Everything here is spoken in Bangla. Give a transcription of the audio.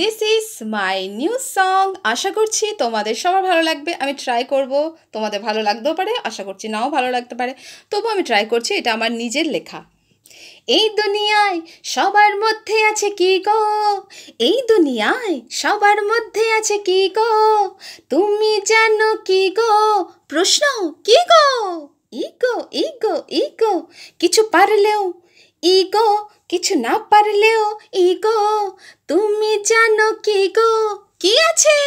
this is my new song আশা করছি তোমাদের সবার ভালো লাগবে আমি ট্রাই করব তোমাদের ভালো লাগতেও পারে আশা করছি নাও ভালো লাগতে পারে তবু আমি ট্রাই করছি এটা আমার নিজের লেখা এই দুনিয়ায় সবার মধ্যে আছে কি গো এই দুনিয়ায় সবার মধ্যে আছে কি গো তুমি জানো কি গো প্রশ্ন কি গো ইগো ইগো ইগো কিছু পারলেও ইগো কিছু না পারলেও ইগো জানো কি গো কি আছে